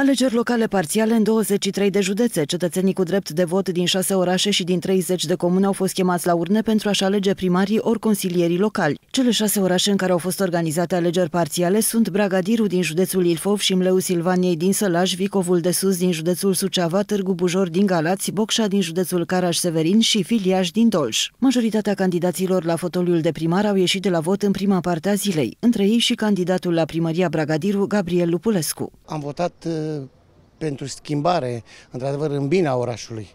Alegeri locale parțiale în 23 de județe. Cetățenii cu drept de vot din 6 orașe și din 30 de comune au fost chemați la urne pentru a-și alege primarii ori consilierii locali. Cele șase orașe în care au fost organizate alegeri parțiale sunt Bragadiru din județul Ilfov și Mleu Silvaniei din Sălaj, Vicovul de Sus din județul Suceava, Târgu Bujor din Galați, Bocșa din județul Caraș-Severin și Filiaș din Dolj. Majoritatea candidaților la fotoliul de primar au ieșit de la vot în prima parte a zilei, între ei și candidatul la primăria Bragadiru, Gabriel Lupulescu. Am votat uh, pentru schimbare, într-adevăr, în bine a orașului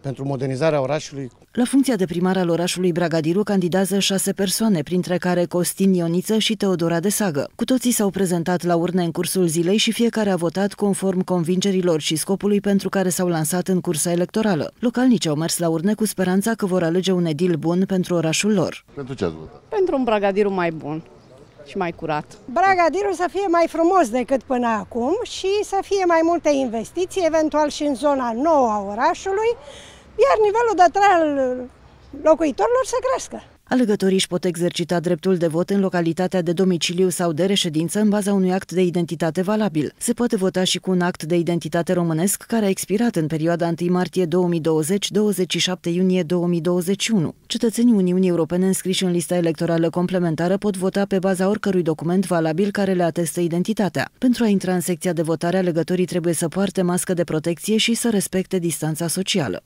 pentru modernizarea orașului. La funcția de primar al orașului Bragadiru candidează șase persoane, printre care Costin Ioniță și Teodora de Sagă. Cu toții s-au prezentat la urne în cursul zilei și fiecare a votat conform convingerilor și scopului pentru care s-au lansat în cursa electorală. Localnici au mers la urne cu speranța că vor alege un edil bun pentru orașul lor. Pentru ce ați votat? Pentru un Bragadiru mai bun și mai curat. Bragadirul să fie mai frumos decât până acum și să fie mai multe investiții, eventual și în zona nouă a orașului, iar nivelul de trai al locuitorilor să crească. Alegătorii își pot exercita dreptul de vot în localitatea de domiciliu sau de reședință în baza unui act de identitate valabil. Se poate vota și cu un act de identitate românesc care a expirat în perioada 1 martie 2020-27 iunie 2021. Cetățenii Uniunii Europene înscriși în lista electorală complementară pot vota pe baza oricărui document valabil care le atestă identitatea. Pentru a intra în secția de votare, alegătorii trebuie să poarte mască de protecție și să respecte distanța socială.